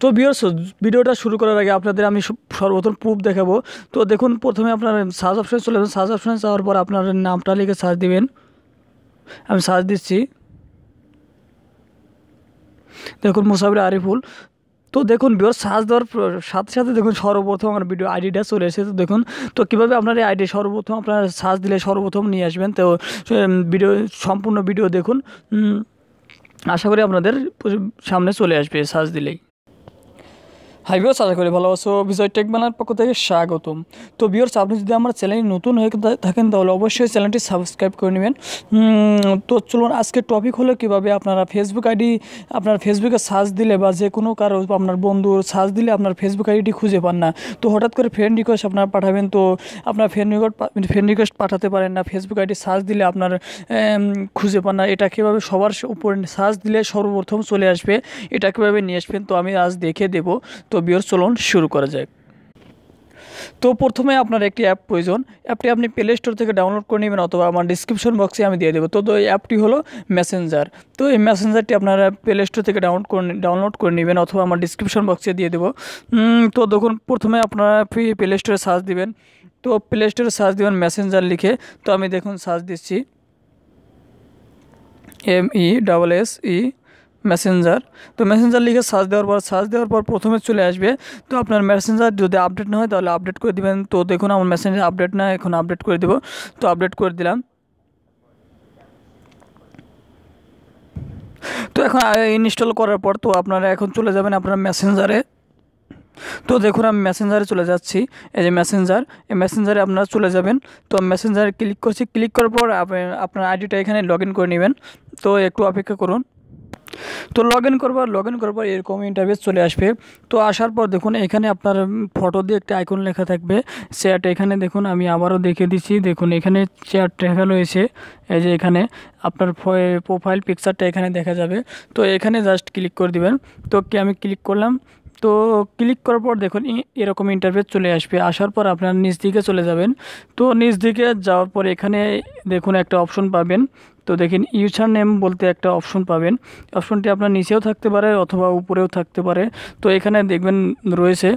তো বিয়ার্স ভিডিওটা শুরু করার আগে আপনাদের আমি সর্বপ্রথম প্রুফ দেখাবো তো দেখুন প্রথমে আপনার সার্চ অপশান চলে যাবেন সার্চ অপশান যাওয়ার পর আপনার নামটা লিখে সার্চ দিবেন আমি সার্চ দিচ্ছি দেখুন মুসাফির আরিফুল তো দেখুন বিওর সার্চ দেওয়ার সাথে সাথে দেখুন সর্বপ্রথম আমার ভিডিও আইডিটা চলে এসেছে তো দেখুন তো কীভাবে আপনার এই আইডি সর্বপ্রথম আপনার সার্চ দিলে সর্বপ্রথম নিয়ে আসবেন তো ভিডিও সম্পূর্ণ ভিডিও দেখুন আশা করি আপনাদের সামনে চলে আসবে সার্চ দিলেই হাই বিয়র্স আশা করি ভালো আছো বিজয় টেক বানার পক্ষ থেকে স্বাগতম তো বিয়র্স আপনি যদি আমার চ্যানেলে নতুন হয়ে থাকেন তাহলে অবশ্যই চ্যানেলটি সাবস্ক্রাইব করে নেবেন তো চলুন আজকে টপিক হলো কীভাবে আপনারা ফেসবুক আইডি আপনার ফেসবুকে সার্চ দিলে বা যে কোনো কারো আপনার বন্ধুর সার্চ দিলে আপনার ফেসবুক আইডিটি খুঁজে পান না তো হঠাৎ করে ফ্রেন্ড রিকোয়েস্ট আপনারা পাঠাবেন তো আপনার ফ্রেন্ড রিকোয়েস্ট ফ্রেন্ড রিকোয়েস্ট পাঠাতে পারেন না ফেসবুক আইডি সার্চ দিলে আপনার খুঁজে পান না এটা কীভাবে সবার উপরে সার্চ দিলে সর্বপ্রথম চলে আসবে এটা কীভাবে নিয়ে আসবেন তো আমি আজ দেখে দেবো তো তো বিওর শুরু করা যাক তো প্রথমে আপনার একটি অ্যাপ প্রয়োজন অ্যাপটি আপনি প্লে স্টোর থেকে ডাউনলোড করে নেবেন অথবা আমার ডিসক্রিপশন বক্সে আমি দিয়ে দেবো তো এই অ্যাপটি হলো মেসেঞ্জার তো এই মেসেঞ্জারটি আপনারা প্লে স্টোর থেকে ডাউনলোড করে ডাউনলোড করে নেবেন অথবা আমার ডিসক্রিপশন বক্সে দিয়ে দেবো তো দেখুন প্রথমে আপনারা প্লে স্টোরে সার্চ দিবেন তো প্লে স্টোরে সার্চ দেবেন মেসেঞ্জার লিখে তো আমি দেখুন সার্চ দিচ্ছি M E double S E messenger তো মেসেঞ্জার লিখে সার্চ দেওয়ার পর সার্চ দেওয়ার পর প্রথমে চলে আসবে তো আপনার মেসেঞ্জার যদি আপডেট না হয় তাহলে আপডেট করে দেবেন তো দেখুন আমার মেসেঞ্জার আপডেট না এখন আপডেট করে দেবো তো আপডেট করে দিলাম তো এখন ইনস্টল করার পর তো আপনারা এখন চলে যাবেন আপনার মেসেঞ্জারে তো দেখুন আমি মেসেঞ্জারে চলে যাচ্ছি এই যে মেসেঞ্জার এই মেসেঞ্জারে আপনারা চলে যাবেন তো মেসেঞ্জারে ক্লিক করছি ক্লিক করার পর আপনার আইডিটা এখানে লগ করে নেবেন তো একটু অপেক্ষা করুন তো লগ ইন করবার লগ ইন করবার এরকম ইন্টারভেস চলে আসবে তো আসার পর দেখুন এখানে আপনার ফটো দিয়ে একটা আইকন লেখা থাকবে চেয়ারটা এখানে দেখুন আমি আবারও দেখিয়ে দিচ্ছি দেখুন এখানে চেয়ার লেখা রয়েছে এই যে এখানে আপনার প্রোফাইল পিকচারটা এখানে দেখা যাবে তো এখানে জাস্ট ক্লিক করে দিবেন তো কি আমি ক্লিক করলাম তো ক্লিক করার পর দেখুন এরকম ইন্টারফেস চলে আসবে আসার পর আপনার নিচ দিকে চলে যাবেন তো নিচ দিকে যাওয়ার পর এখানে দেখুন একটা অপশন পাবেন তো দেখেন ইউসার নেম বলতে একটা অপশন পাবেন অপশনটি আপনার নিচেও থাকতে পারে অথবা উপরেও থাকতে পারে তো এখানে দেখবেন রয়েছে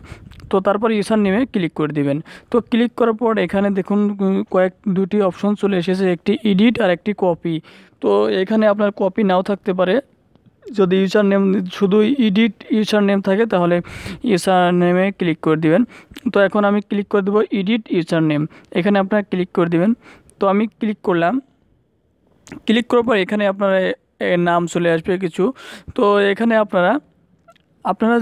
তো তারপর ইউসার নেমে ক্লিক করে দিবেন তো ক্লিক করার পর এখানে দেখুন কয়েক দুটি অপশন চলে এসেছে একটি এডিট আর একটি কপি তো এখানে আপনার কপি নাও থাকতে পারে যদি ইউজার নেম শুধু ইডিট ইউজার নেম থাকে তাহলে ইউজার নেমে ক্লিক করে দিবেন তো এখন আমি ক্লিক করে দেবো ইডিট ইউজার নেম এখানে আপনারা ক্লিক করে দিবেন তো আমি ক্লিক করলাম ক্লিক করার পর এখানে আপনারা নাম চলে আসবে কিছু তো এখানে আপনারা আপনারা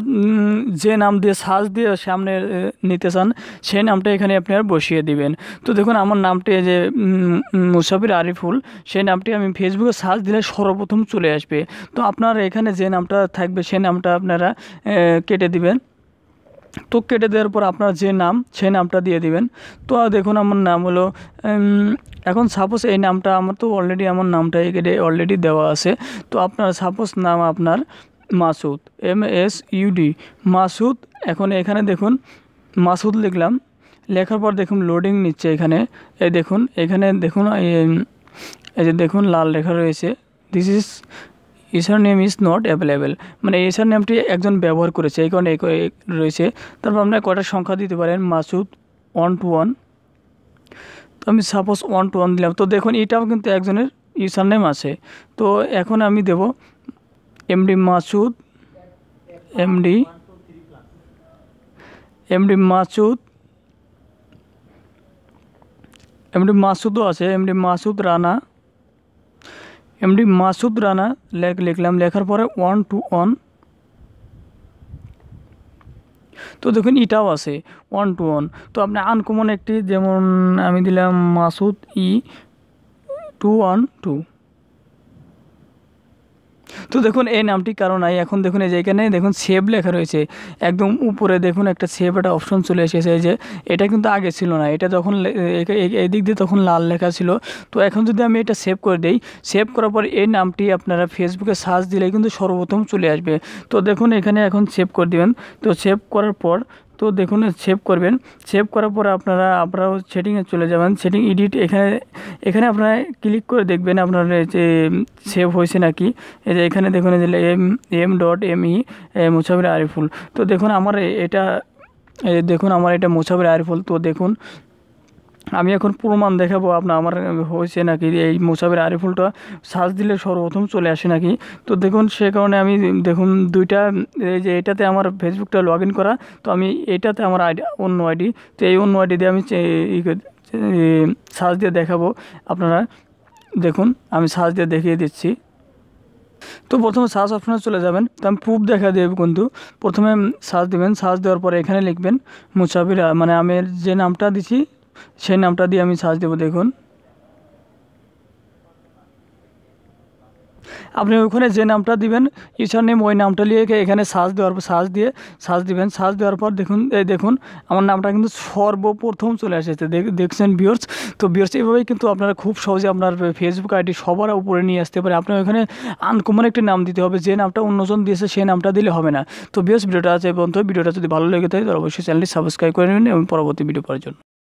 যে নাম দিয়ে সাজ দিয়ে সামনে নিতে চান সেই নামটা এখানে আপনারা বসিয়ে দিবেন তো দেখুন আমার নামটি যে মুসাফির আরিফুল সেই নামটি আমি ফেসবুকে সার্চ দিলে সর্বপ্রথম চলে আসবে তো আপনার এখানে যে নামটা থাকবে সেই নামটা আপনারা কেটে দিবেন তো কেটে দেওয়ার পর আপনার যে নাম সেই নামটা দিয়ে দিবেন তো দেখুন আমার নাম হলো এখন সাপোজ এই নামটা আমার তো অলরেডি আমার নামটা এখানে অলরেডি দেওয়া আছে তো আপনার সাপোজ নাম আপনার Masud M S U D Masud এখন এখানে দেখুন মাসুদ লিখলাম লেখার পর দেখুন লোডিং নিচ্ছে এখানে এই দেখুন এখানে দেখুন এই যে দেখুন লাল লেখা রয়েছে this is user name is not available মানে ইসার নেমটি একজন ব্যবহার করেছে এই কারণে রয়েছে তারপর আপনার কয়টা সংখ্যা দিতে পারেন মাসুদ ওয়ান টু ওয়ান তো আমি সাপোজ ওয়ান টু ওয়ান দিলাম তো দেখুন এটাও কিন্তু একজনের ইসার নেম আছে তো এখন আমি দেব MD Masud MD MD Masud MD মাসুদও আছে এমডি মাসুদ রানা এমডি মাসুদ রানা লেখ লিখলাম লেখার পরে ওয়ান টু ওয়ান তো দেখুন এটাও আছে ওয়ান টু ওয়ান তো আপনি আনকমন একটি যেমন আমি দিলাম Masud E two one two তো দেখুন এই নামটি কারণ নাই এখন দেখুন এই যে এখানে দেখুন সেভ লেখা রয়েছে একদম উপরে দেখুন একটা সেভ একটা অপশন চলে এসেছে যে এটা কিন্তু আগে ছিল না এটা যখন এই দিক দিয়ে তখন লাল লেখা ছিল তো এখন যদি আমি এটা সেভ করে দিই সেভ করার পর এই নামটি আপনারা ফেসবুকে সার্চ দিলে কিন্তু সর্বপ্রথম চলে আসবে তো দেখুন এখানে এখন সেভ করে দিবেন তো সেভ করার পর তো দেখুন সেভ করবেন সেভ করার পর আপনারা আপনারাও সেটিংয়ে চলে যাবেন সেটিং এডিট এখানে এখানে আপনারা ক্লিক করে দেখবেন আপনার যে সেভ হয়েছে নাকি এই যে এখানে দেখুন যে M M dot M E Musafir Ariful তো দেখুন আমার এটা দেখুন আমার এটা মুসাফির আরিফুল তো দেখুন আমি এখন প্রমাণ দেখাবো আপনার আমার হয়েছে নাকি এই মুসাফির আরিফুলটা সার্চ দিলে সর্বপ্রথম চলে আসে নাকি তো দেখুন সে কারণে আমি দেখুন দুইটা এই যে এটাতে আমার ফেসবুকটা লগ করা তো আমি এটাতে আমার আইডি অন্য আইডি তো এই অন্য আইডি দিয়ে আমি সার্চ দিয়ে দেখাবো আপনারা দেখুন আমি সার্চ দিয়ে দেখিয়ে দিচ্ছি তো প্রথমে সার্চ অপশনে চলে যাবেন তো আমি প্রুফ দেখা দেব কিন্তু প্রথমে সার্চ দেবেন সার্চ দেওয়ার পরে এখানে লিখবেন মুসাফির মানে আমি যে নামটা দিছি সেই নামটা দিয়ে আমি সার্চ দেবো দেখুন আপনি ওখানে যে নামটা দিবেন ইউসার নেম ওই নামটা নিয়ে এখানে সার্চ দেওয়ার পর সার্চ দিয়ে সার্চ দিবেন সার্চ দেওয়ার পর দেখুন দেখুন আমার নামটা কিন্তু সর্বপ্রথম চলে এসেছে দেখছেন বিয়র্স তো বিয়ার্স এইভাবেই কিন্তু আপনারা খুব সহজে আপনার ফেসবুক আইডি সবার উপরে নিয়ে আসতে পারে আপনার ওখানে আনকমন একটি নাম দিতে হবে যে নামটা অন্যজন দিয়েছে সেই নামটা দিলে হবে না তো বিয়র্স ভিডিওটা আছে বন্ধু ভিডিওটা যদি ভালো লেগে থাকে তাহলে অবশ্যই চ্যানেলটি সাবস্ক্রাইব করে নেবেন এবং পরবর্তী ভিডিও পাওয়ার জন্য